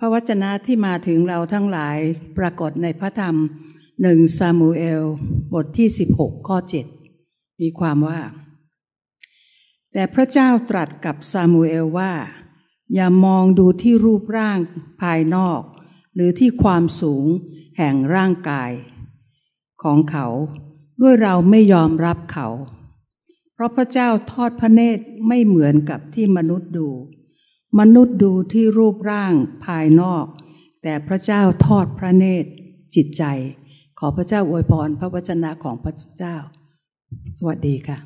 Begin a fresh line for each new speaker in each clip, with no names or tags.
พระวจนะที่มาถึงเราทั้งหลายปรากฏในพระธรรมหนึ่งซามูเอล บทที่ 16 ข้อ 7 มีความว่า แต่พระเจ้าตรัสกับซามูเอลว่า อย่ามองดูที่รูปร่างภายนอก หรือที่ความสูงแห่งร่างกายของเขาด้วยเราไม่ยอมรับเขา เพราะพระเจ้าทอดพระเนตรไม่เหมือนกับที่มนุษย์ดูมนุษย์ดูที่รูปร่างภายนอก แต่พระเจ้าทอดพระเนตรจิตใจ ขอพระเจ้าอวยพร พระวจนะของพระเจ้า สวัสดีค่ะ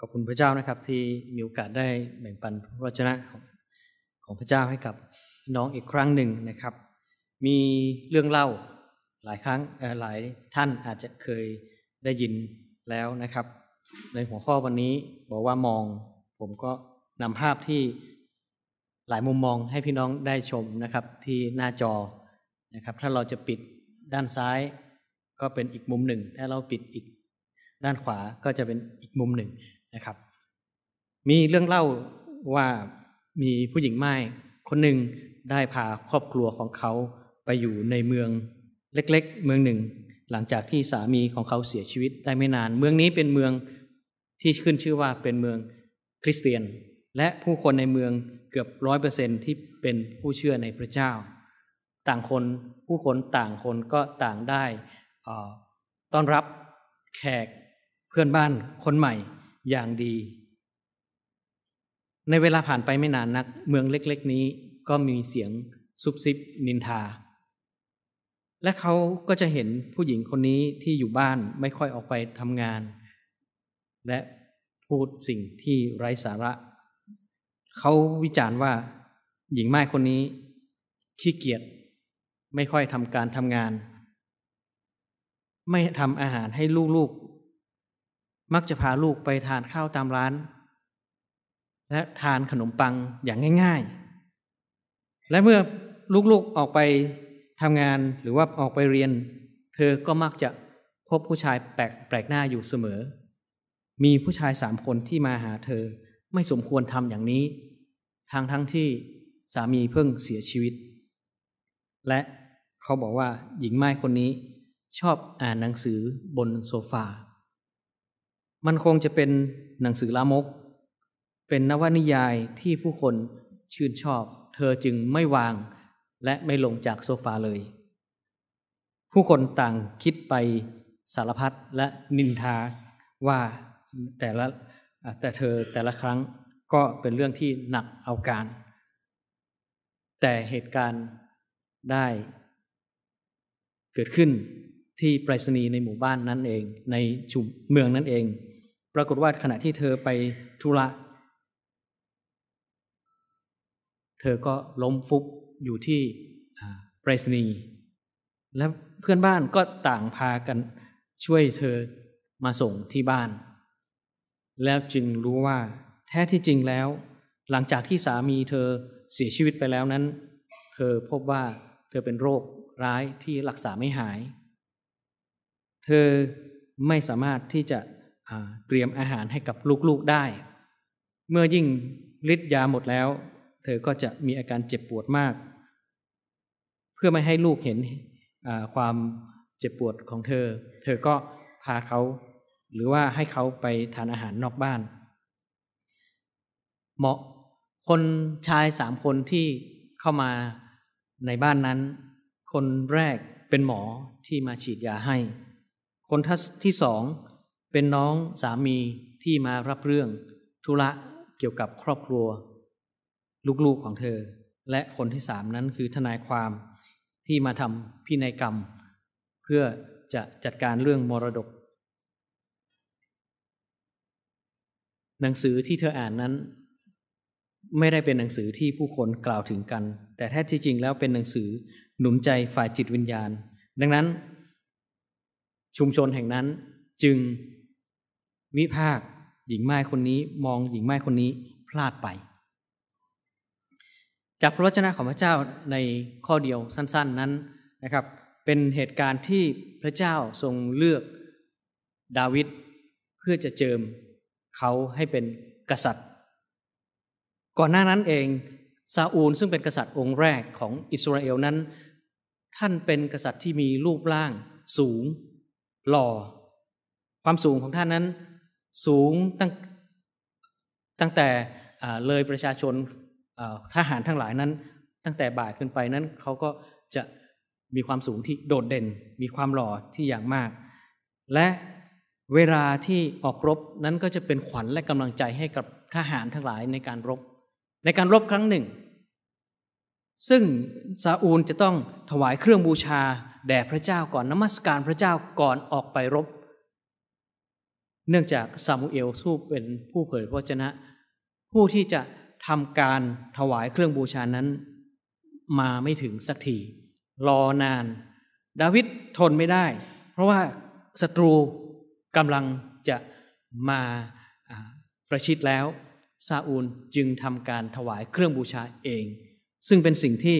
ขอบคุณพระเจ้านะครับที่มีโอกาสได้ แบ่งปันพระวจนะของของพระเจ้าให้กับน้องอีกครั้งหนึ่งนะครับมีเรื่องเล่าหลายครั้งหลายท่านอาจจะเคยได้ยินแล้วนะครับ ในหัวข้อวันนี้บอกว่ามองผมก็นำภาพที่หลายมุมมองให้พี่น้องได้ชมนะครับ ที่หน้าจอนะครับ ถ้าเราจะปิดด้านซ้าย ก็เป็นอีกมุมหนึ่งถ้าเราปิดอีก ด้านขวาก็จะเป็นอีกมุมหนึ่งนะครับ มีเรื่องเล่าว่ามีผู้หญิงไม้คนหนึ่งได้พาครอบครัวของเขาไปอยู่ในเมืองเล็กๆ เมืองหนึ่ง หลังจากที่สามีของเขาเสียชีวิตได้ไม่นานเมืองนี้เป็นเมืองที่ขึ้นชื่อว่าเป็นเมืองคริสเตียน และผู้คนในเมืองเกือบร้อยเปอร์เซนที่เป็นผู้เชื่อในพระเจ้า ต่างคนผู้คนต่างคนก็ต่างได้ต้อนรับแขกเพื่อนบ้าน คนใหม่อย่างดี ในเวลาผ่านไปไม่นานนัก เมืองเล็กๆนี้ก็มีเสียงซุบซิบนินทาและเขาก็จะเห็นผู้หญิงคนนี้ที่อยู่บ้านไม่ค่อยออกไปทำงาน และพูดสิ่งที่ไร้สาระ เขาวิจารณ์ว่า หญิงไม้คนนี้ ขี้เกียจไม่ค่อยทำการทำงาน ไม่ทำอาหารให้ลูกๆมักจะพาลูกไปทานข้าวตามร้าน และทานขนมปังอย่างง่าย ๆ และเมื่อลูกๆออกไปทำงานหรือว่าออกไปเรียน เธอก็มักจะพบผู้ชายแปลกแปลกหน้าอยู่เสมอ มีผู้ชายสามคนที่มาหาเธอไม่สมควรทำอย่างนี้ ทางทั้งที่สามีเพิ่งเสียชีวิต และเขาบอกว่าหญิงไม้คนนี้ชอบอ่านหนังสือบนโซฟา มันคงจะเป็นหนังสือลามก เป็นนวนิยายที่ผู้คนชื่นชอบเธอจึงไม่วางและไม่ลงจากโซฟาเลย ผู้คนต่างคิดไปสารพัดและนินทา ว่าแต่ละแต่เธอแต่ละครั้งก็เป็นเรื่องที่หนักเอาการ แต่เหตุการณ์ได้เกิดขึ้นที่ไปรษณีย์ในหมู่บ้านนั้นเองในชุมเมืองนั้นเอง ปรากฏว่าขณะที่เธอไปธุระ เธอก็ล้มฟุบอยู่ที่ไปรสณี และเพื่อนบ้านก็ต่างพากันช่วยเธอมาส่งที่บ้าน แล้วจึงรู้ว่าแท้ที่จริงแล้ว หลังจากที่สามีเธอเสียชีวิตไปแล้วนั้น เธอพบว่าเธอเป็นโรคร้ายที่รักษาไม่หาย เธอไม่สามารถที่จะเตรียมอาหารให้กับลูกๆได้ เมื่อยิ่งฤทธิ์ยาหมดแล้วเธอก็จะมีอาการเจ็บปวดมาก เพื่อไม่ให้ลูกเห็นความเจ็บปวดของเธอ เธอก็พาเขาหรือว่าให้เขาไปทานอาหารนอกบ้านเหมาะคนชายสามคนที่เข้ามาในบ้านนั้น คนแรกเป็นหมอที่มาฉีดยาให้ คนที่สอง เป็นน้องสามีที่มารับเรื่องธุระเกี่ยวกับครอบครัวลูกๆของเธอ และคนที่สามนั้นคือทนายความที่มาทำพินัยกรรม เพื่อจะจัดการเรื่องมรดก หนังสือที่เธออ่านนั้น ไม่ได้เป็นหนังสือที่ผู้คนกล่าวถึงกัน แต่แท้ที่จริงแล้วเป็นหนังสือหนุนใจฝ่ายจิตวิญญาณ ดังนั้น ชุมชนแห่งนั้นจึงวิพากหญิงไม้คนนี้มองหญิงไม้คนนี้พลาดไปจากพระวจนะของพระเจ้าในข้อเดียวสั้นๆนั้นนะครับ เป็นเหตุการณ์ที่พระเจ้าทรงเลือกดาวิดเพื่อจะเจิมเขาให้เป็นกษัตริย์ก่อนหน้านั้นเองซาอูลซึ่งเป็นกษัตริย์องค์แรกของอิสราเอลนั้น ท่านเป็นกษัตริย์ที่มีรูปร่างสูง หล่อ ความสูงของท่านนั้นสูง ตั้งตั้งแต่เลยประชาชนทหารทั้งหลายนั้นตั้งแต่บ่ายขึ้นไปนั้นเขาก็จะมีความสูงที่โดดเด่นมีความหล่อที่อย่างมาก และเวลาที่ออกรบนั้นก็จะเป็นขวัญและกำลังใจให้กับทหารทั้งหลายในการรบ ในการรบครั้งหนึ่ง ซึ่งซาอูลจะต้องถวายเครื่องบูชาแด่พระเจ้าก่อนนมัสการพระเจ้าก่อนออกไปรบ เนื่องจากซามูเอล สู้เป็นผู้เผยพระชนะผู้ที่จะทำการถวายเครื่องบูชานั้นมาไม่ถึงสักที รอนาน ดาวิดทนไม่ได้ เพราะว่าศัตรูกำลังจะมาประชิดแล้วซาอูลจึงทำการถวายเครื่องบูชาเอง ซึ่งเป็นสิ่งที่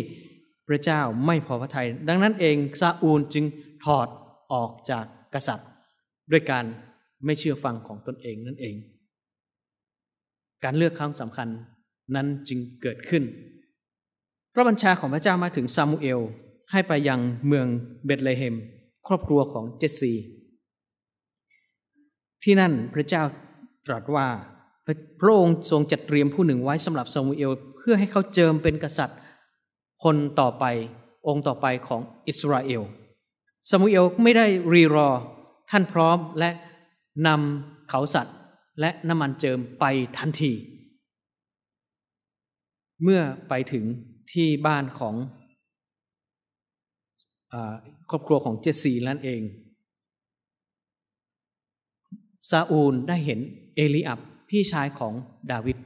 พระเจ้าไม่พอพระทยัย ดังนั้นเองซาอูลจึงถอดออกจากกษัตริย์ ด้วยการไม่เชื่อฟังของตนเองนั่นเอง การเลือกครั้งสำคัญนั้นจึงเกิดขึ้น พระบัญชาของพระเจ้ามาถึงซามูเอลให้ไปยังเมืองเบธเลเฮมครอบครัวของเจสซี ที่นั่นพระเจ้าตรัสว่า พระองค์ทรงจัดเตรียมผู้หนึ่งไว้สำหรับซามูเอลเพื่อให้เขาเจิมเป็นกษัตริย์ คนต่อไปองค์ต่อไปของอิสราเอล ซามูเอลไม่ได้รีรอท่านพร้อมและนำเขาสัตว์และน้ำมันเจิมไปทันทีเมื่อไปถึงที่บ้านของครอบครัวของเจสีนั่นเอง ซาอูลได้เห็นเอลิอับพี่ชายของดาวิด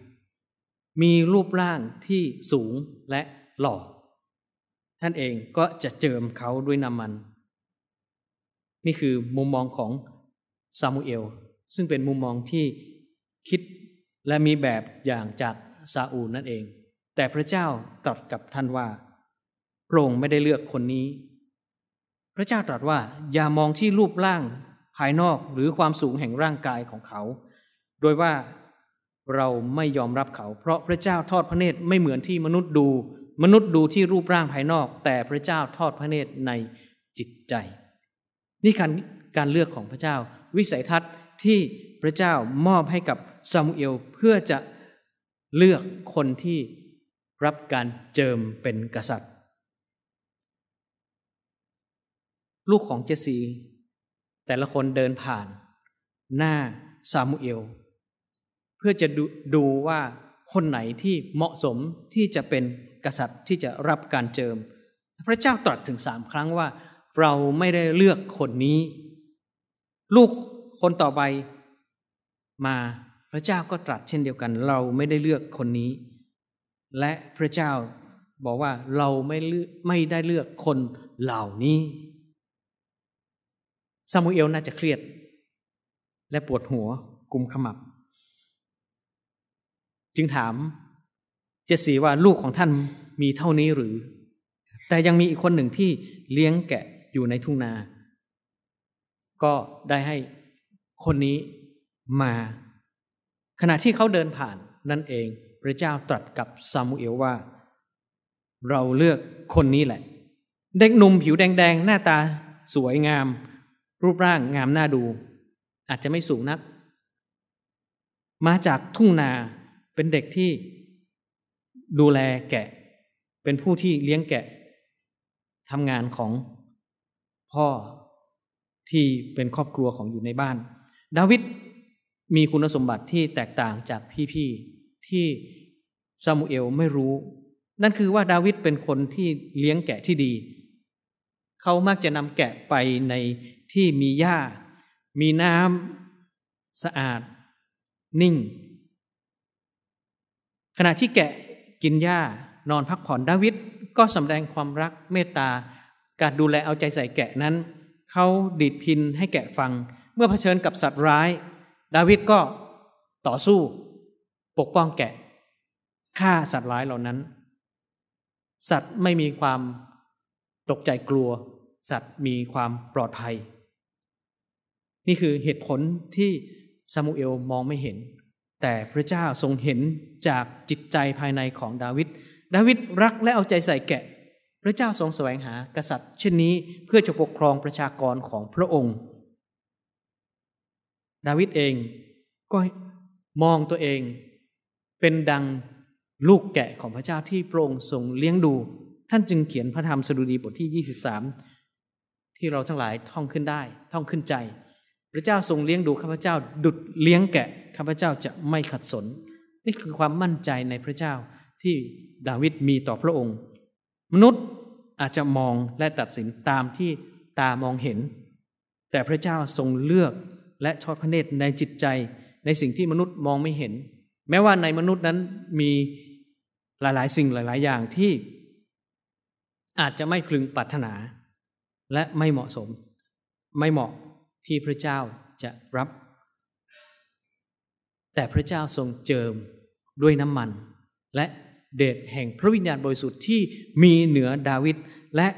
มีรูปร่างที่สูงและหล่อ ท่านเองก็จะเจิมเขาด้วยน้ำมัน นี่คือมุมมองของซามูเอล ซึ่งเป็นมุมมองที่คิดและมีแบบอย่างจากซาอูลนั่นเองแต่พระเจ้าตรัสกับท่านว่าพระองค์ไม่ได้เลือกคนนี้ พระเจ้าตรัสว่าอย่ามองที่รูปร่างภายนอกหรือความสูงแห่งร่างกายของเขา โดยว่าเราไม่ยอมรับเขา เพราะพระเจ้าทอดพระเนตรไม่เหมือนที่มนุษย์ดูมนุษย์ดูที่รูปร่างภายนอกแต่พระเจ้าทอดพระเนตรในจิตใจ นี่คือการเลือกของพระเจ้าวิสัยทัศน์ที่พระเจ้ามอบให้กับซามูเอลเพื่อจะเลือกคนที่รับการเจิมเป็นกษัตริย์ ลูกของเจสีแต่ละคนเดินผ่าน หน้าซามูเอล เพื่อจะดดูว่าคนไหนที่เหมาะสมที่จะเป็นกษัตริย์ที่จะรับการเจิม พระเจ้าตรัสถึงสามครั้งว่า เราไม่ได้เลือกคนนี้ ลูกคนต่อไป มาพระเจ้าก็ตรัสเช่นเดียวกันเราไม่ได้เลือกคนนี้และพระเจ้าบอกว่าเราไม่เลือกไม่ได้เลือกคนเหล่านี้ซามูเอลน่าจะเครียดและปวดหัวกุมขมับ จึงถามเจสีว่าลูกของท่านมีเท่านี้หรือ แต่ยังมีอีกคนหนึ่งที่เลี้ยงแกะอยู่ในทุ่งนา ก็ได้ให้คนนี้มา ขณะที่เขาเดินผ่านนั่นเองพระเจ้าตรัสกับซามูเอลว่า เราเลือกคนนี้แหละ เด็กหนุ่มผิวแดงๆ หน้าตาสวยงาม รูปร่างงามน่าดู อาจจะไม่สูงนัก มาจากทุ่งนาเป็นเด็กที่ ดูแลแกะเป็นผู้ที่เลี้ยงแกะทำงานของ พ่อที่เป็นครอบครัวของอยู่ในบ้าน ดาวิดมีคุณสมบัติที่แตกต่างจากพี่ๆที่ซามูเอลไม่รู้ นั่นคือว่าดาวิดเป็นคนที่เลี้ยงแกะที่ดี เขามักจะนำแกะไปในที่มีหญ้า มีน้ำสะอาด นิ่ง ขณะที่แกะกินหญ้านอนพักผ่อนดาวิดก็สำแดงความรักเมตตาการดูแลเอาใจใส่แกะนั้น เขาดีดพินให้แกะฟัง เมื่อเผชิญกับสัตว์ร้าย ดาวิดก็ต่อสู้ปกป้องแกะฆ่าสัตว์ร้ายเหล่านั้น สัตว์ไม่มีความตกใจกลัวสัตว์มีความปลอดภัย นี่คือเหตุผลที่ซามูเอลมองไม่เห็น แต่พระเจ้าทรงเห็นจากจิตใจภายในของดาวิดดาวิดรักและเอาใจใส่แกะ พระเจ้าทรงแสวงหากษัตริย์ เช่นนี้เพื่อจะปกครองประชากรของพระองค์ ดาวิดเองก็มองตัวเองเป็นดังลูกแกะของพระเจ้าที่พระองค์ทรงเลี้ยงดู ท่านจึงเขียนพระธรรมสดุดีบทที่23ที่เราทั้งหลายท่องขึ้นได้ ท่องขึ้นใจ พระเจ้าทรงเลี้ยงดูข้าพเจ้าดุดเลี้ยงแกะข้าพเจ้าจะไม่ขัดสน นี่คือความมั่นใจในพระเจ้าที่ดาวิดมีต่อพระองค์ มนุษย์อาจจะมองและตัดสินตามที่ตามองเห็น แต่พระเจ้าทรงเลือกและทอดพระเนตรในจิตใจ ในสิ่งที่มนุษย์มองไม่เห็นแม้ว่าในมนุษย์นั้นมีหลายๆ สิ่งหลายๆ อย่างที่อาจจะไม่พึงปรารถนา และไม่เหมาะสมไม่เหมาะที่พระเจ้าจะรับ แต่พระเจ้าทรงเจิมด้วยน้ำมัน และเดชแห่งพระวิญญาณบริสุทธิ์ที่มีเหนือดาวิดและ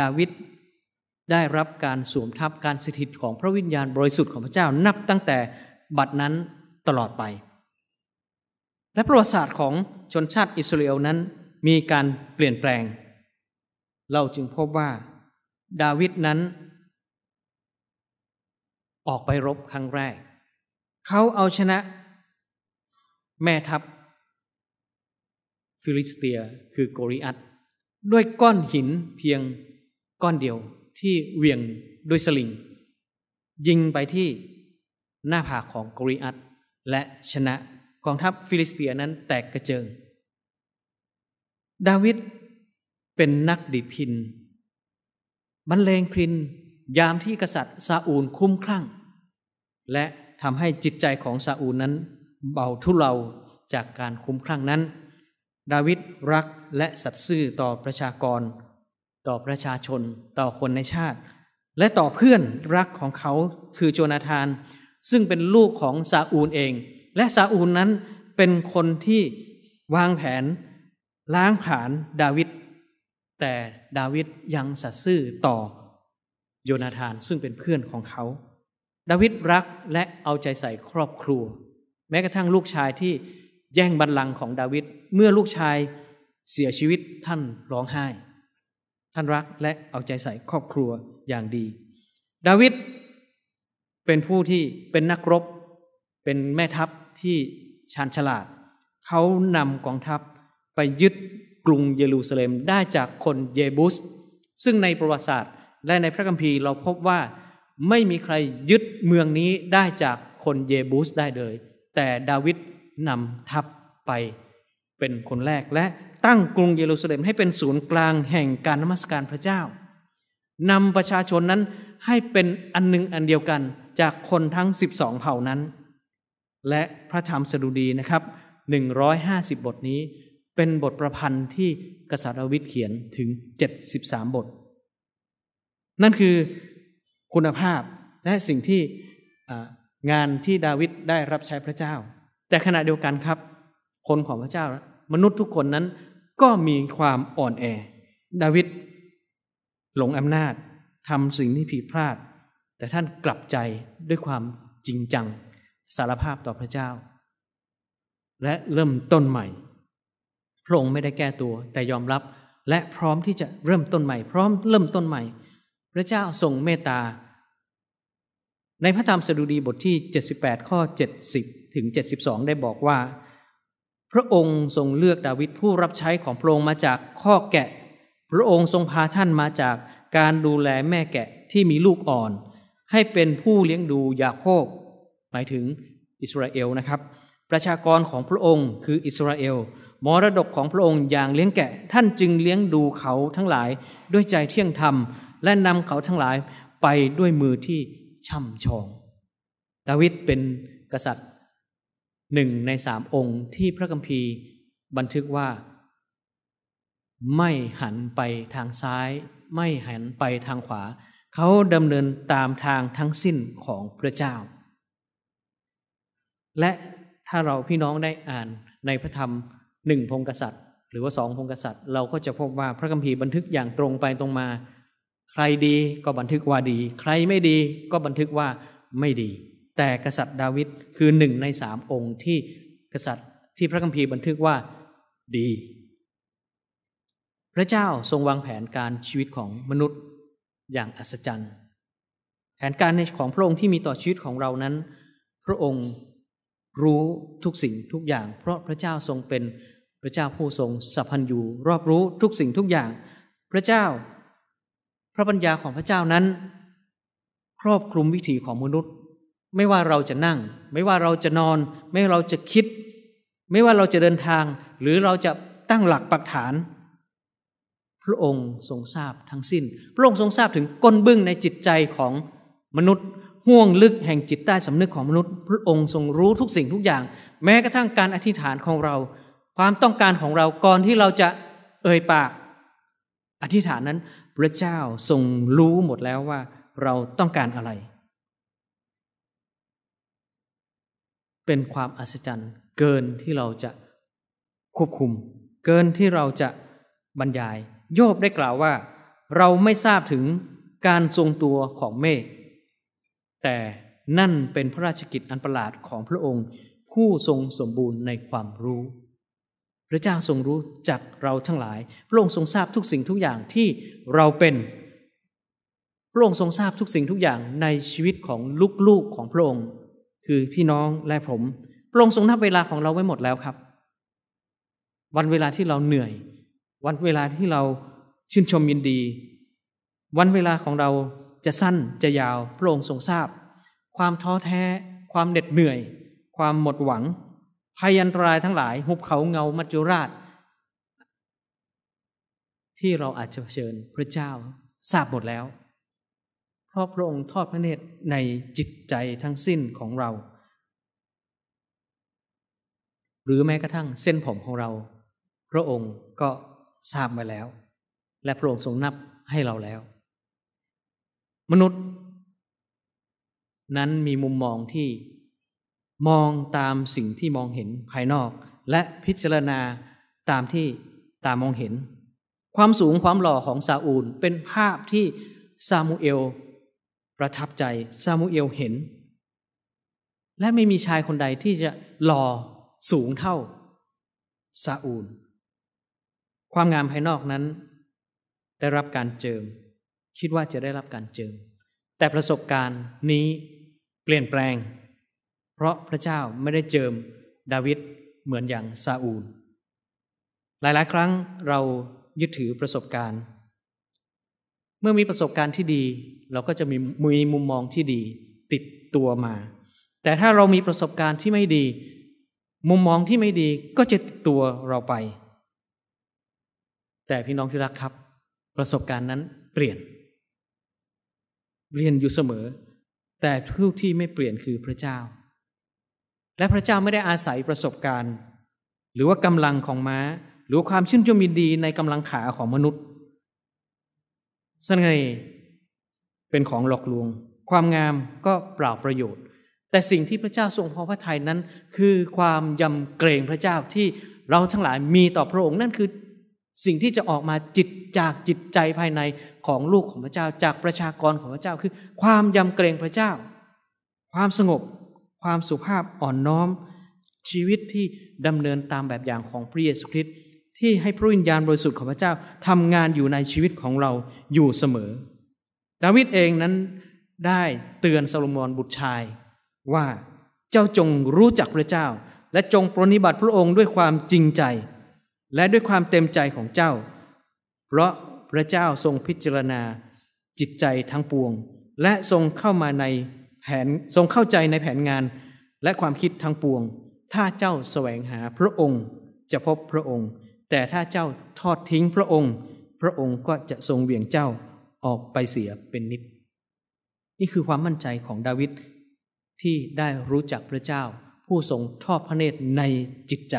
ดาวิดได้รับการสวมทับการสถิตของพระวิญญาณบริสุทธิ์ของพระเจ้านับตั้งแต่บัดนั้นตลอดไปและประวัติศาสตร์ของชนชาติอิสราเอลนั้นมีการเปลี่ยนแปลง เราจึงพบว่าดาวิดนั้นออกไปรบครั้งแรก เขาเอาชนะแม่ทัพ ฟิลิสเตียคือโกริอัตด้วยก้อนหินเพียงก้อนเดียวที่เวียงด้วยสลิง ยิงไปที่หน้าผากของโกริอัตและชนะกองทัพฟิลิสเตียนั้นแตกกระเจิง ดาวิดเป็นนักดิพินบรรเลงพินยามที่กษัตริย์ซาอูลคุ้มคลั่ง และทำให้จิตใจของซาอูลนั้นเบาทุเลาจากการคุ้มคลั่งนั้น ดาวิดรักและสัตซ์ซื่อต่อประชากร ต่อประชาชน ต่อคนในชาติ และต่อเพื่อนรักของเขาคือโจนาธาน ซึ่งเป็นลูกของซาอูลเองและซาอูลนั้นเป็นคนที่วางแผนล้างผลาญดาวิดแต่ดาวิดยังสัตซ์ซื่อต่อ โยนาธานซึ่งเป็นเพื่อนของเขา ดาวิดรักและเอาใจใส่ครอบครัว แม้กระทั่งลูกชายที่แย่งบัลลังก์ของดาวิดเมื่อลูกชายเสียชีวิตท่านร้องไห้ ท่านรักและเอาใจใส่ครอบครัวอย่างดี ดาวิดเป็นผู้ที่เป็นนักรบเป็นแม่ทัพที่ชาญฉลาด เขานำกองทัพไปยึดกรุงเยรูซาเล็มได้จากคนเยบุส ซึ่งในประวัติศาสตร์ และในพระคัมภีร์เราพบว่าไม่มีใครยึดเมืองนี้ได้จากคนเยบูสได้เลย แต่ดาวิดนำทัพไป เป็นคนแรกและตั้งกรุงเยรูซาเล็มให้เป็นศูนย์กลางแห่งการนมัสการพระเจ้านำประชาชนนั้นให้เป็นอันหนึ่งอันเดียวกันจากคนทั้ง12เผ่านั้นและพระธรรมสดุดีนะครับ 150 บทนี้ เป็นบทประพันธ์ที่กษัตริย์ดาวิดเขียนถึง 73 บท นั่นคือคุณภาพและสิ่งที่งานที่ดาวิดได้รับใช้พระเจ้า แต่ขณะเดียวกันครับ คนของพระเจ้ามนุษย์ทุกคนนั้นก็มีความอ่อนแอ ดาวิดหลงอำนาจทำสิ่งที่ผิดพลาด แต่ท่านกลับใจด้วยความจริงจังสารภาพต่อพระเจ้า และเริ่มต้นใหม่ พระองค์ไม่ได้แก้ตัวแต่ยอมรับและพร้อมที่จะเริ่มต้นใหม่พร้อมเริ่มต้นใหม่ พระเจ้าทรงเมตตาในพระธรรมสดุดีบทที่ 78 ข้อ 70 ถึง 72 ได้บอกว่า พระองค์ทรงเลือกดาวิดผู้รับใช้ของพระองค์มาจากข้อแกะ พระองค์ทรงพาท่านมาจากการดูแลแม่แกะที่มีลูกอ่อน ให้เป็นผู้เลี้ยงดูยาโคบหมายถึงอิสราเอลนะครับ ประชากรของพระองค์คืออิสราเอลมรดกของพระองค์อย่างเลี้ยงแกะ ท่านจึงเลี้ยงดูเขาทั้งหลายด้วยใจเที่ยงธรรม และนำเขาทั้งหลายไปด้วยมือที่ช่ำชองดาวิดเป็นกษัตริย์หนึ่งในสามองค์ที่พระคัมภีร์บันทึกว่า ไม่หันไปทางซ้าย ไม่หันไปทางขวา เขาดำเนินตามทางทั้งสิ้นของพระเจ้าและถ้าเราพี่น้องได้อ่านในพระธรรมหนึ่งพงกษัตริย์ หรือว่าสองพงกษัตริย์ เราก็จะพบว่าพระคัมภีร์บันทึกอย่างตรงไปตรงมา ใครดีก็บันทึกว่าดีใครไม่ดีก็บันทึกว่าไม่ดี แต่กษัตริย์ดาวิดคือหนึ่งในสามองค์ที่กษัตริย์ที่พระคัมภีร์บันทึกว่า ดี พระเจ้าทรงวางแผนการชีวิตของมนุษย์อย่างอัศจรรย์แผนการของพระองค์ที่มีต่อชีวิตของเรานั้น พระองค์รู้ทุกสิ่งทุกอย่าง เพราะพระเจ้าทรงเป็นพระเจ้าผู้ทรงสัพพันยูรอบรู้ทุกสิ่งทุกอย่าง พระเจ้า พระปัญญาของพระเจ้านั้น ครอบคลุมวิถีของมนุษย์ ไม่ว่าเราจะนั่ง ไม่ว่าเราจะนอน ไม่ว่าเราจะคิด ไม่ว่าเราจะเดินทาง หรือเราจะตั้งหลักปักฐาน พระองค์ทรงทราบทั้งสิ้น พระองค์ทรงทราบถึงก้นบึ้งในจิตใจของมนุษย์ห่วงลึกแห่งจิตใต้สำนึกของมนุษย์พระองค์ทรงรู้ทุกสิ่งทุกอย่าง แม้กระทั่งการอธิษฐานของเรา ความต้องการของเราก่อนที่เราจะเอ่ยปากอธิษฐานนั้น พระเจ้าทรงรู้หมดแล้วว่าเราต้องการอะไร เป็นความอัศจรรย์ เกินที่เราจะควบคุม เกินที่เราจะบรรยาย โยบได้กล่าวว่า เราไม่ทราบถึงการทรงตัวของเมฆแต่นั่นเป็นพระราชกิจอันประหลาดของพระองค์ผู้ทรงสมบูรณ์ในความรู้ พระเจ้าทรงรู้จักเราทั้งหลายพระองค์ทรงทราบทุกสิ่งทุกอย่างที่เราเป็นพระองค์ทรงทราบทุกสิ่งทุกอย่างในชีวิตของลูกๆ ของพระองค์คือพี่น้องและผมพระองค์ทรงนับเวลาของเราไว้หมดแล้วครับ วันเวลาที่เราเหนื่อย วันเวลาที่เราชื่นชมยินดี วันเวลาของเราจะสั้นจะยาวพระองค์ทรงทราบ ความท้อแท้ความเหน็ดเหนื่อย ความหมดหวังภัยอันตรายทั้งหลายหุบเขาเงามัจจุราช ที่เราอาจจะเชิญพระเจ้าทราบหมดแล้วเพราะพระองค์ทอดพระเนตรในจิตใจทั้งสิ้นของเรา หรือแม้กระทั่งเส้นผมของเรา พระองค์ก็ทราบมาแล้ว และพระองค์ทรงนับให้เราแล้วมนุษย์ นั้นมีมุมมองที่มองตามสิ่งที่มองเห็นภายนอกและพิจารณาตามที่ตามมองเห็น ความสูงความหล่อของซาอูลเป็นภาพที่ซามูเอล ประทับใจซามูเอลเห็น และไม่มีชายคนใดที่จะหล่อสูงเท่าซาอูล ความงามภายนอกนั้น ได้รับการเจิมคิดว่าจะได้รับการเจิม แต่ประสบการณ์นี้เปลี่ยนแปลง เพราะพระเจ้าไม่ได้เจิมดาวิดเหมือนอย่างซาอูล หลาย ๆ ครั้งเรายึดถือประสบการณ์ เมื่อมีประสบการณ์ที่ดี เราก็จะมีมีมุมมองที่ดีติดตัวมา แต่ถ้าเรามีประสบการณ์ที่ไม่ดี มุมมองที่ไม่ดีก็จะติดตัวเราไป แต่พี่น้องที่รักครับ ประสบการณ์นั้นเปลี่ยนเรียนอยู่เสมอ แต่ผู้ที่ไม่เปลี่ยนคือพระเจ้า และพระเจ้าไม่ได้อาศัยประสบการณ์ หรือว่ากำลังของม้าหรือความชื่นชมยินดีในกำลังขาของมนุษย์สเสน่ห์เป็นของหลอกลวง ความงามก็เปล่าประโยชน์ แต่สิ่งที่พระเจ้าทรงพอพระทัยนั้นคือความยำเกรงพระเจ้าที่เราทั้งหลายมีต่อพระองค์นั่นคือสิ่งที่จะออกมาจิตจากจิตใจภายในของลูกของพระเจ้าจากประชากรของพระเจ้าคือ ความยำเกรงพระเจ้า ความสงบความสุภาพอ่อนน้อม ชีวิตที่ดำเนินตามแบบอย่างของพระเยซูคริสต์ที่ให้พระวิญญาณบริสุทธิ์ของพระเจ้าทำงานอยู่ในชีวิตของเราอยู่เสมอดาวิดเองนั้นได้เตือนซาโลมอนบุตรชาย ว่าเจ้าจงรู้จักพระเจ้า และจงปรนิบัติพระองค์ด้วยความจริงใจและด้วยความเต็มใจของเจ้า เพราะพระเจ้าทรงพิจารณา จิตใจทั้งปวง และทรงเข้ามาในแผนทรงเข้าใจในแผนงานและความคิดทั้งปวง ถ้าเจ้าแสวงหาพระองค์ จะพบพระองค์ แต่ถ้าเจ้าทอดทิ้งพระองค์ พระองค์ก็จะทรงเวียงเจ้าออกไปเสียเป็นนิด นี่คือความมั่นใจของดาวิดที่ได้รู้จักพระเจ้า ผู้ทรงทอดพระเนตรในจิตใจ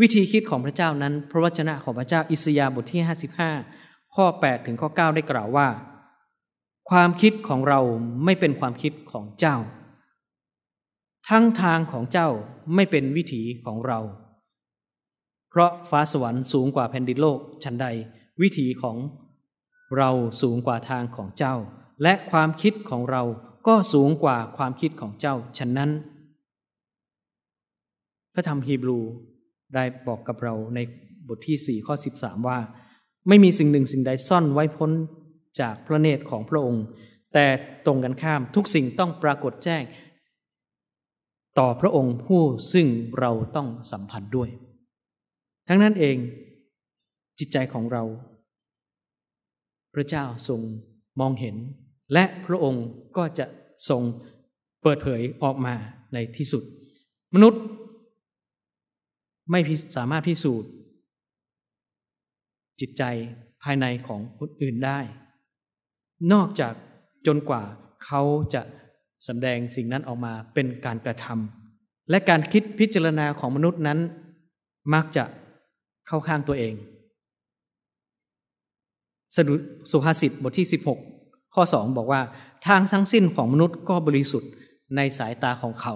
วิธีคิดของพระเจ้านั้นพระวจนะของพระเจ้าอิสยาห์บทที่55ข้อ8ถึงข้อ9 ได้กล่าวว่า ความคิดของเราไม่เป็นความคิดของเจ้า ทั้งทางของเจ้าไม่เป็นวิถีของเรา เพราะฟ้าสวรรค์สูงกว่าแผ่นดินโลกชั้นใด วิถีของเราสูงกว่าทางของเจ้า และความคิดของเราก็สูงกว่าความคิดของเจ้าฉะนั้น พระธรรมฮีบรูได้บอกกับเราในบทที่4ข้อ 13 ว่า ไม่มีสิ่งหนึ่งสิ่งใดซ่อนไว้พ้นจากพระเนตรของพระองค์ แต่ตรงกันข้ามทุกสิ่งต้องปรากฏแจ้ง ต่อพระองค์ผู้ซึ่งเราต้องสัมผัสด้วย ทั้งนั้นเอง จิตใจของเรา พระเจ้าทรงมองเห็น และพระองค์ก็จะทรง เปิดเผยออกมาในที่สุด มนุษย์ไม่สามารถพิสูจน์จิตใจภายในของคนอื่นได้ นอกจากจนกว่าเขาจะสำแดงสิ่งนั้นออกมาเป็นการกระทำและการคิดพิจารณาของมนุษย์นั้น มักจะเข้าข้างตัวเอง สุสภาษิตบทที่ 16 ข้อ 2 บอกว่าทางทั้งสิ้นของมนุษย์ก็บริสุทธิ์ในสายตาของเขา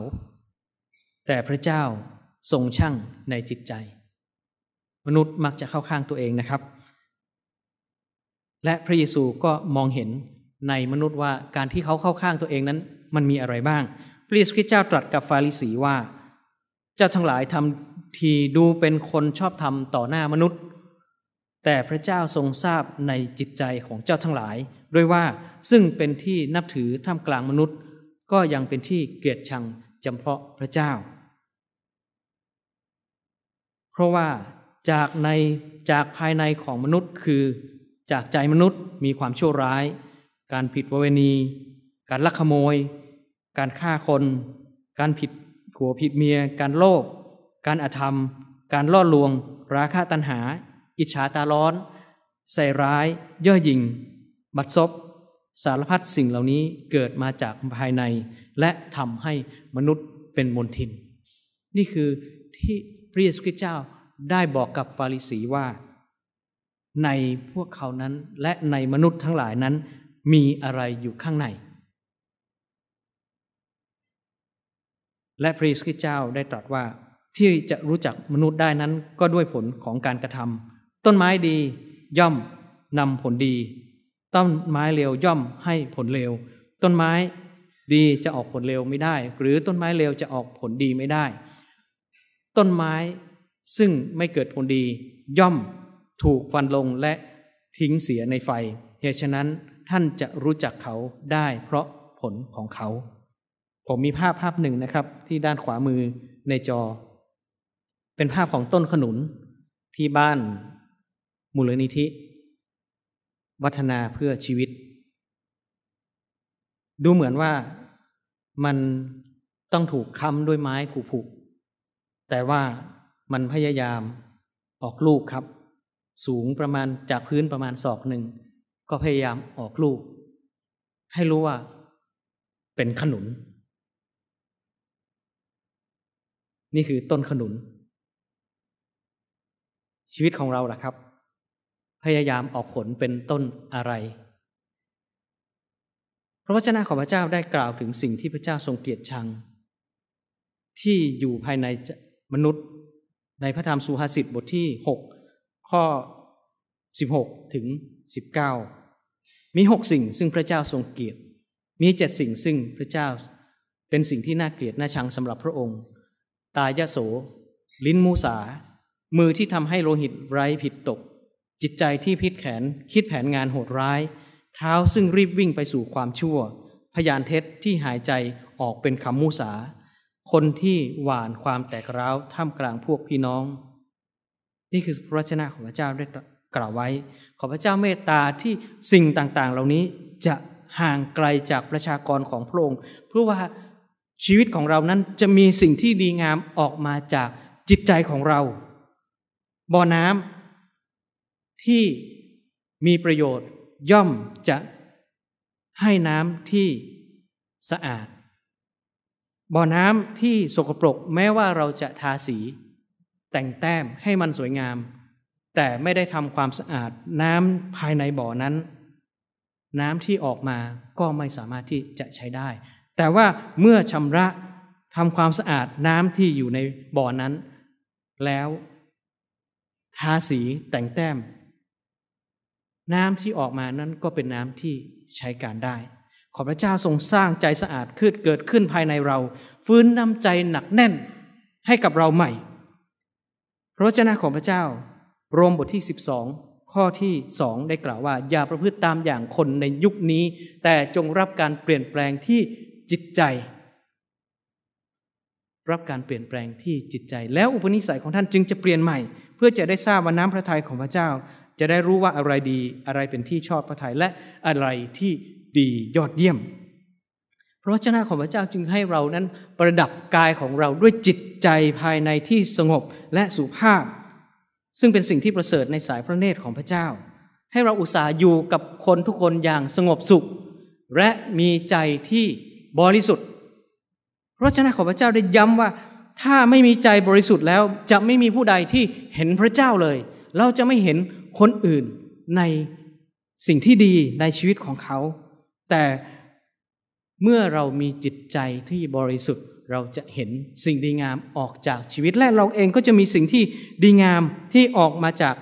แต่พระเจ้าทรงช่างในจิตใจ มนุษย์มักจะเข้าข้างตัวเองนะครับ และพระเยซูก็มองเห็นในมนุษย์ว่าการที่เขาเข้าข้างตัวเองนั้นมันมีอะไรบ้าง พระเยซูคริสต์เจ้าตรัสกับฟาริสีว่า เจ้าทั้งหลายทำทีดูเป็นคนชอบทำต่อหน้ามนุษย์ แต่พระเจ้าทรงทราบในจิตใจของเจ้าทั้งหลาย ด้วยว่าซึ่งเป็นที่นับถือท่ามกลางมนุษย์ ก็ยังเป็นที่เกลียดชังจำเพาะพระเจ้าเพราะว่าจากในจากภายในของมนุษย์คือ จากใจมนุษย์มีความชั่วร้าย การผิดประเวณี การลักขโมย การฆ่าคน การผิดขัวผิดเมีย การโลภการอธรรม การล่อลวง ราคะตัณหา อิจฉาตาร้อน ใส่ร้าย เย่อหยิ่งบัดซบสารพัดสิ่งเหล่านี้เกิดมาจากภายใน และทำให้มนุษย์เป็นมนทิน นี่คือที่พระเยซูคริสต์เจ้าได้บอกกับฟาริสีว่า ในพวกเขานั้นและในมนุษย์ทั้งหลายนั้น มีอะไรอยู่ข้างใน และพระเยซูคริสต์เจ้าได้ตรัสว่า ที่จะรู้จักมนุษย์ได้นั้นก็ด้วยผลของการกระทำ ต้นไม้ดีย่อมนำผลดี ต้นไม้เลวย่อมให้ผลเลวต้นไม้ดีจะออกผลเลวไม่ได้ หรือต้นไม้เลวจะออกผลดีไม่ได้ต้นไม้ซึ่งไม่เกิดผลดีย่อมถูกฟันลงและทิ้งเสียในไฟเหตุฉะนั้นท่านจะรู้จักเขาได้เพราะผลของเขา ผมมีภาพภาพหนึ่งนะครับที่ด้านขวามือในจอ เป็นภาพของต้นขนุนที่บ้าน มูลนิธิ วัฒนาเพื่อชีวิต ดูเหมือนว่ามันต้องถูกค้ำด้วยไม้ผุผุแต่ว่ามันพยายามออกลูกครับ สูงประมาณจากพื้นประมาณศอกหนึ่งก็พยายามออกลูก ให้รู้ว่า เป็นขนุน นี่คือต้นขนุน ชีวิตของเราล่ะครับ พยายามออกผลเป็นต้นอะไรพระวจนะของพระเจ้าได้กล่าวถึงสิ่งที่พระเจ้าทรงเกลียดชัง ที่อยู่ภายในมนุษย์ในพระธรรมสุภาษิตบทที่ 6 ข้อ 16 ถึง 19 มี 6 สิ่งซึ่งพระเจ้าทรงเกียรติมีเจ็ดสิ่งซึ่งพระเจ้าเป็นสิ่งที่น่าเกลียดน่าชังสำหรับพระองค์ ตายะโส ลิ้นมูสา มือที่ทำให้โลหิตไร้ผิดตก จิตใจที่พิดแขนคิดแผนงานโหดร้าย เท้าซึ่งรีบวิ่งไปสู่ความชั่ว พยานเท็จที่หายใจออกเป็นคำมูสาคนที่หวานความแตกร้าวท่ามกลางพวกพี่น้อง นี่คือพระวจนะของพระเจ้าได้กล่าวไว้ ขอพระเจ้าเมตตาที่สิ่งต่างๆ เหล่านี้จะห่างไกลจากประชากรของพระองค์เพื่อว่าชีวิตของเรานั้นจะมีสิ่งที่ดีงามออกมาจากจิตใจของเราบ่อน้ำที่มีประโยชน์ย่อมจะให้น้ำที่สะอาดบ่อน้ำที่สกปรกแม้ว่าเราจะทาสี แต่งแต้มให้มันสวยงาม แต่ไม่ได้ทำความสะอาด น้ำภายในบ่อนั้น น้ำที่ออกมาก็ไม่สามารถที่จะใช้ได้ แต่ว่าเมื่อชำระทำความสะอาดน้ำที่อยู่ในบ่อนั้น แล้วทาสีแต่งแต้ม น้ำที่ออกมานั้นก็เป็นน้ำที่ใช้การได้ขอพระเจ้าทรงสร้างใจสะอาดขึ้นเกิดขึ้นภายในเรา ฟื้นน้ำใจหนักแน่นให้กับเราใหม่พระเจ้าของพระเจ้า โรมบทที่ 12 ข้อที่สอง ได้กล่าวว่าอย่าประพฤติตามอย่างคนในยุคนี้ แต่จงรับการเปลี่ยนแปลงที่จิตใจ รับการเปลี่ยนแปลงที่จิตใจ แล้วอุปนิสัยของท่านจึงจะเปลี่ยนใหม่เพื่อจะได้ทราบว่าน้ำพระทัยของพระเจ้า จะได้รู้ว่าอะไรดีอะไรเป็นที่ชอบพระทัยและอะไรที่ดียอดเยี่ยมพระวจนะของพระเจ้าจึงให้เรานั้นประดับกายของเราด้วยจิตใจภายในที่สงบและสุภาพ ซึ่งเป็นสิ่งที่ประเสริฐในสายพระเนตรของพระเจ้า ให้เราอุตส่าห์อยู่กับคนทุกคนอย่างสงบสุข และมีใจที่บริสุทธิ์พระวจนะของพระเจ้าได้ย้ำว่าถ้าไม่มีใจบริสุทธิ์แล้วจะไม่มีผู้ใดที่เห็นพระเจ้าเลย เราจะไม่เห็นคนอื่นในสิ่งที่ดีในชีวิตของเขาแต่เมื่อเรามีจิตใจที่บริสุทธิ์เราจะเห็นสิ่งดีงามออกจากชีวิต และเราเองก็จะมีสิ่งที่ดีงามที่ออกมาจาก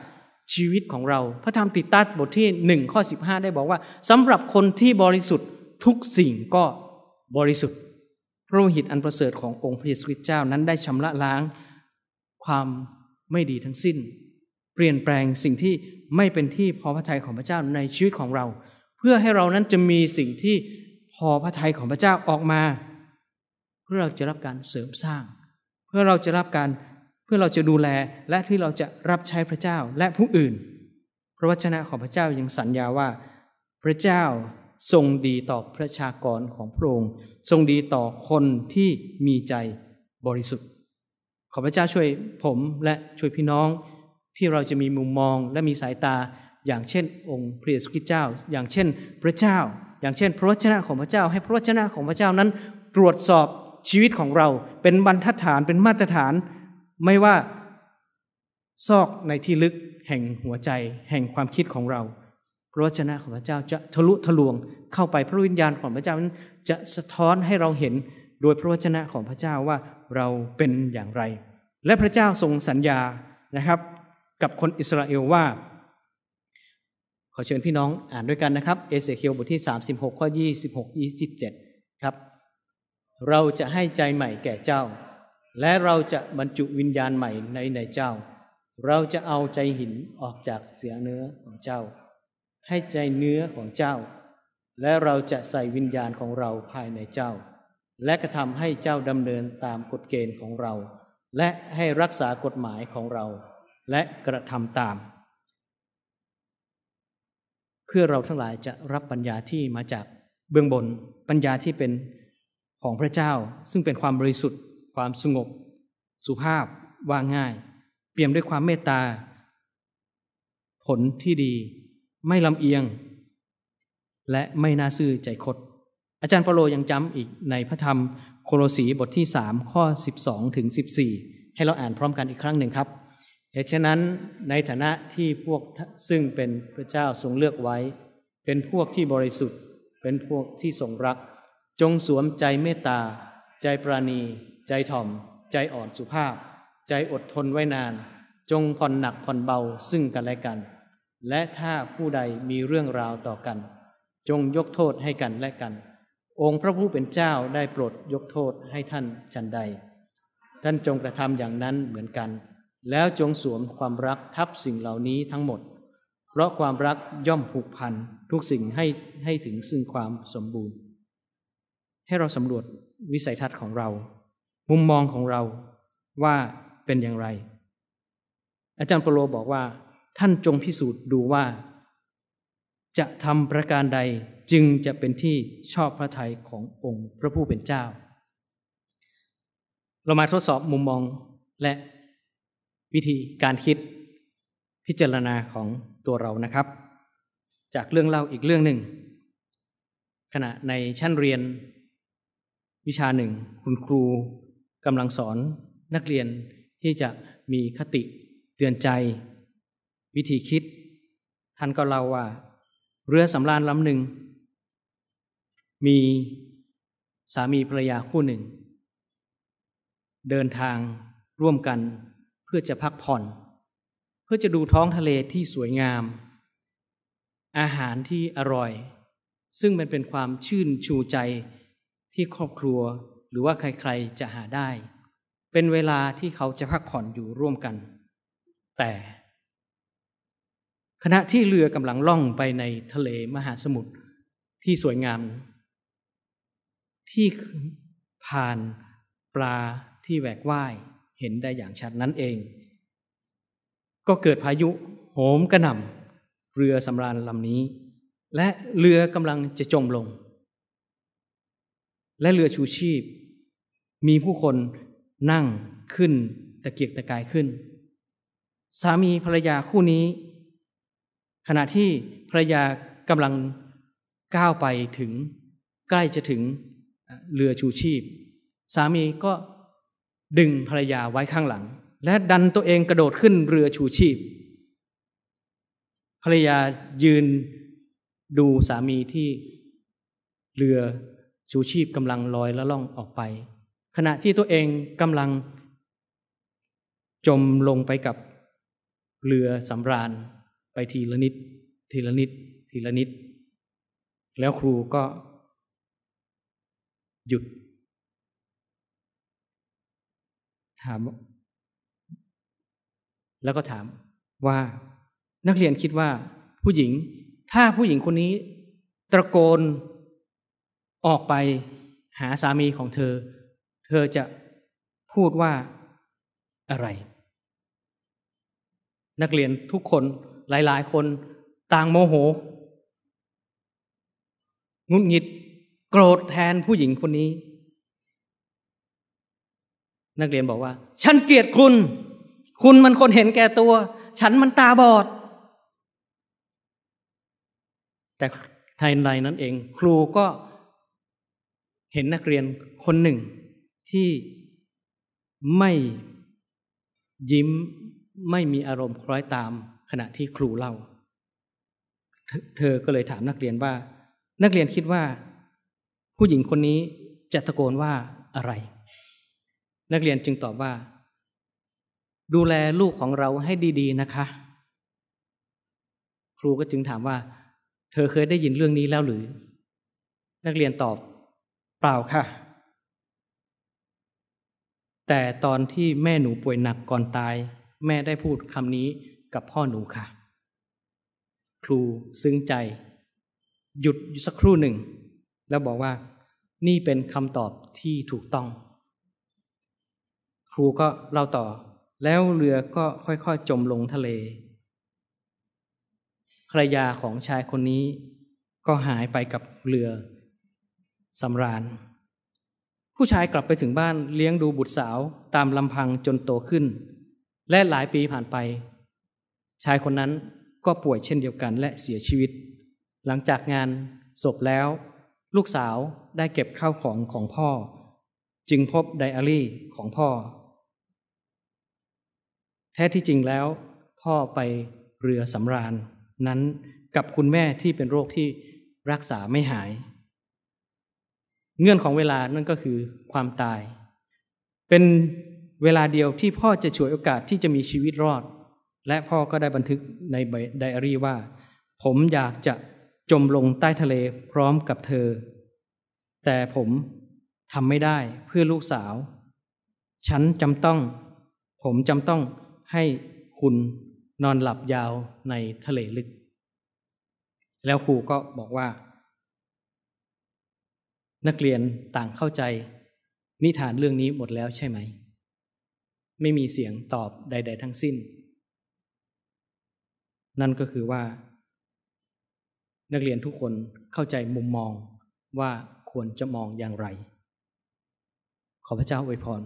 ชีวิตของเราพระธรรมติตัสบทที่1ข้อ15 ได้บอกว่าสำหรับคนที่บริสุทธิ์ทุกสิ่งก็บริสุทธิ์พระโลหิตอันประเสริฐขององค์พระเยซูคริสต์เจ้านั้นได้ชำระล้างความไม่ดีทั้งสิ้น เปลี่ยนแปลงสิ่งที่ไม่เป็นที่พอพระทัยของพระเจ้าในชีวิตของเราเพื่อให้เรานั้นจะมีสิ่งที่พอพระทัยของพระเจ้าออกมา เพื่อเราจะรับการเสริมสร้าง เพื่อเราจะรับการเพื่อเราจะดูแลและที่เราจะรับใช้พระเจ้าและผู้อื่น พระวจนะของพระเจ้ายังสัญญาว่า พระเจ้าทรงดีต่อประชากรของพระองค์ทรงดีต่อคนที่มีใจบริสุทธิ์ ขอพระเจ้าช่วยผมและช่วยพี่น้องที่เราจะมีมุมมองและมีสายตาอย่างเช่นองค์พระเยซูคริสต์เจ้า อย่างเช่นพระเจ้า อย่างเช่นพระวจนะของพระเจ้า ให้พระวจนะของพระเจ้านั้น ตรวจสอบชีวิตของเราเป็นบรรทัดฐานเป็นมาตรฐาน ไม่ว่า ซอกในที่ลึกแห่งหัวใจแห่งความคิดของเรา พระวจนะของพระเจ้าจะทะลุทะลวงเข้าไปพระวิญญาณของพระเจ้านั้น จะสะท้อนให้เราเห็นโดยพระวจนะของพระเจ้าว่าเราเป็นอย่างไร และพระเจ้าทรงสัญญานะครับกับคนอิสราเอลว่าขอเชิญพี่น้องอ่านด้วยกันนะครับ เอเสเคียวบทที่36ข้อ 26 27ครับ เราจะให้ใจใหม่แก่เจ้าและเราจะบรรจุวิญญาณใหม่ในในเจ้า เราจะเอาใจหินออกจากเสียเนื้อของเจ้า ให้ใจเนื้อของเจ้าและเราจะใส่วิญญาณของเราภายในเจ้า และกระทำให้เจ้าดำเนินตามกฎเกณฑ์ของเรา และให้รักษากฎหมายของเราและกระทำตามเพื่อเราทั้งหลายจะรับปัญญาที่มาจากเบื้องบนปัญญาที่เป็นของพระเจ้าซึ่งเป็นความบริสุทธิ์ ความสงบสุภาพว่าง่าย เปี่ยมด้วยความเมตตา ผลที่ดี ไม่ลำเอียง และไม่น่าซื่อใจคด อาจารย์เปโลยังจำอีกในพระธรรมโคโลสีบทที่ 3 ข้อ 12ถึง14 ให้เราอ่านพร้อมกันอีกครั้งหนึ่งครับเหตุฉะนั้นในฐานะที่พวกซึ่งเป็นพระเจ้าทรงเลือกไว้ เป็นพวกที่บริสุทธิ์ เป็นพวกที่ทรงรัก จงสวมใจเมตตา ใจปราณี ใจถ่อม ใจอ่อนสุภาพ ใจอดทนไว้นาน จงผ่อนหนักผ่อนเบาซึ่งกันและกัน และถ้าผู้ใดมีเรื่องราวต่อกัน จงยกโทษให้กันและกัน องค์พระผู้เป็นเจ้าได้โปรดยกโทษให้ท่านฉันใด ท่านจงกระทำอย่างนั้นเหมือนกันแล้วจงสวมความรักทับสิ่งเหล่านี้ทั้งหมด เพราะความรักย่อมผูกพันทุกสิ่งให้ให้ถึงซึ่งความสมบูรณ์ ให้เราสำรวจวิสัยทัศน์ของเรา มุมมองของเราว่าเป็นอย่างไร อาจารย์ปโลบอกว่าท่านจงพิสูจน์ดูว่า จะทำประการใดจึงจะเป็นที่ชอบพระทัยขององค์พระผู้เป็นเจ้า เรามาทดสอบมุมมองและวิธีการคิดพิจารณาของตัวเรานะครับ จากเรื่องเล่าอีกเรื่องหนึ่ง ขณะในชั้นเรียน วิชาหนึ่งคุณครูกำลังสอนนักเรียนที่จะมีคติเตือนใจ วิธีคิดท่านก็เล่าว่า เรือสำราญลำหนึ่ง มีสามีภรรยาคู่หนึ่ง เดินทางร่วมกันเพื่อจะพักผ่อน เพื่อจะดูท้องทะเลที่สวยงาม อาหารที่อร่อย ซึ่งมันเป็นความชื่นชูใจที่ครอบครัวหรือว่าใครๆจะหาได้ เป็นเวลาที่เขาจะพักผ่อนอยู่ร่วมกัน แต่ขณะที่เรือกำลังล่องไปในทะเลมหาสมุทรที่สวยงาม ที่ผ่าน ปลาที่แหวกว่ายเห็นได้อย่างชัดนั้นเอง ก็เกิดพายุโหมกระหน่ำเรือสำราญลำนี้ และเรือกำลังจะจมลง และเรือชูชีพ มีผู้คนนั่งขึ้นตะเกียกตะกายขึ้น สามีภรรยาคู่นี้ ขณะที่ภรรยากำลังก้าวไปถึง ใกล้จะถึงเรือชูชีพ สามีก็ดึงภรรยาไว้ข้างหลัง และดันตัวเองกระโดดขึ้นเรือชูชีพภรรยายืน ดูสามีที่ เรือชูชีพกำลังลอยและล่องออกไป ขณะที่ตัวเองกำลังจมลงไปกับเรือสำราญไปทีละนิด ทีละนิด ทีละนิด แล้วครูก็หยุดถามแล้วก็ถามว่านักเรียนคิดว่าผู้หญิง ถ้าผู้หญิงคนนี้ตะโกนออกไปหาสามีของเธอ เธอจะพูดว่าอะไร นักเรียนทุกคนหลาย ๆ คนต่างโมโห งุนหงิด โกรธแทนผู้หญิงคนนี้นักเรียนบอกว่า ฉันเกลียดคุณ คุณมันคนเห็นแก่ตัว ฉันมันตาบอด แต่ไทยในนั้นเอง ครูก็เห็นนักเรียนคนหนึ่ง ที่ไม่ยิ้มไม่มีอารมณ์คล้อยตาม ขณะที่ครูเล่าเธอก็เลยถามนักเรียนว่า นักเรียนคิดว่า ผู้หญิงคนนี้จะตะโกนว่าอะไรนักเรียนจึงตอบว่า ดูแลลูกของเราให้ดีๆนะคะ ครูก็จึงถามว่า เธอเคยได้ยินเรื่องนี้แล้วหรือ นักเรียนตอบ เปล่าค่ะ แต่ตอนที่แม่หนูป่วยหนักก่อนตาย แม่ได้พูดคำนี้กับพ่อหนูค่ะ ครูซึ้งใจ หยุดสักครู่หนึ่ง แล้วบอกว่านี่เป็นคำตอบที่ถูกต้องครูก็เล่าต่อแล้วเรือก็ค่อยๆ จมลงทะเลภรรยาของชายคนนี้ก็หายไปกับเรือสำราญผู้ชายกลับไปถึงบ้านเลี้ยงดูบุตรสาวตามลำพังจนโตขึ้น และหลายปีผ่านไป ชายคนนั้นก็ป่วยเช่นเดียวกันและเสียชีวิต หลังจากงานศพแล้ว ลูกสาวได้เก็บข้าวของของพ่อ จึงพบไดอารี่ของพ่อแท้ที่จริงแล้วพ่อไปเรือสำราญ นั้นกับคุณแม่ที่เป็นโรคที่รักษาไม่หาย เงื่อนของเวลานั่นก็คือความตาย เป็นเวลาเดียวที่พ่อจะฉวยโอกาสที่จะมีชีวิตรอด และพ่อก็ได้บันทึกในไดอารี่ว่า ผมอยากจะจมลงใต้ทะเลพร้อมกับเธอ แต่ผมทำไม่ได้เพื่อลูกสาว ฉันจำต้อง ผมจำต้องให้คุณนอนหลับยาวในทะเลลึก แล้วครูก็บอกว่า นักเรียนต่างเข้าใจนิทานเรื่องนี้หมดแล้วใช่ไหม ไม่มีเสียงตอบใดๆทั้งสิ้น นั่นก็คือว่า นักเรียนทุกคนเข้าใจมุมมองว่าควรจะมองอย่างไร ขอพระเจ้าอวยพร